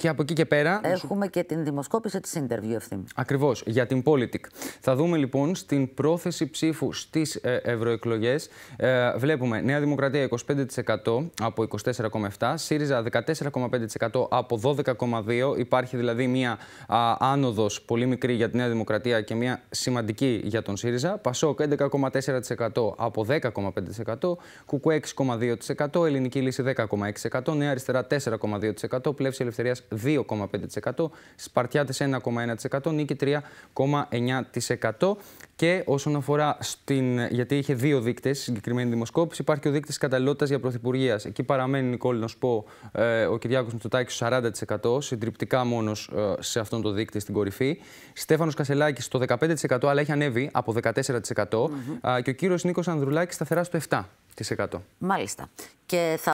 Και από εκεί και πέρα. Έχουμε και την δημοσκόπηση της interview αυτή. Ακριβώς, για την Politic. Θα δούμε λοιπόν στην πρόθεση ψήφου στις ε, ευρωεκλογές. Ε, βλέπουμε Νέα Δημοκρατία 25% από 24,7%, ΣΥΡΙΖΑ 14,5% από 12,2%. Υπάρχει δηλαδή μία άνοδος πολύ μικρή για τη Νέα Δημοκρατία και μία σημαντική για τον ΣΥΡΙΖΑ. ΠΑΣΟΚ 11,4% από 10,5%, ΚΚΕ 6,2%, Ελληνική Λύση 10,6%, Νέα Αριστερά 4,2%, Πλεύση Ελευθερίας 2,5%, Σπαρτιάτες 1,1%, Νίκη 3,9%. Και όσον αφορά στην. Γιατί είχε δύο δείκτες, συγκεκριμένη δημοσκόπηση, υπάρχει και ο δείκτης καταλληλότητας για πρωθυπουργίας. Εκεί παραμένει, Νικόλη, να σου πω, ε, ο Κυριάκος Μητσοτάκης 40%, συντριπτικά μόνος ε, σε αυτόν τον δείκτη στην κορυφή. Στέφανος Κασελάκης στο 15%, αλλά έχει ανέβει από 14%. Και ο κύριος Νίκος Ανδρουλάκης σταθερά στο 7%. Μάλιστα. Και θα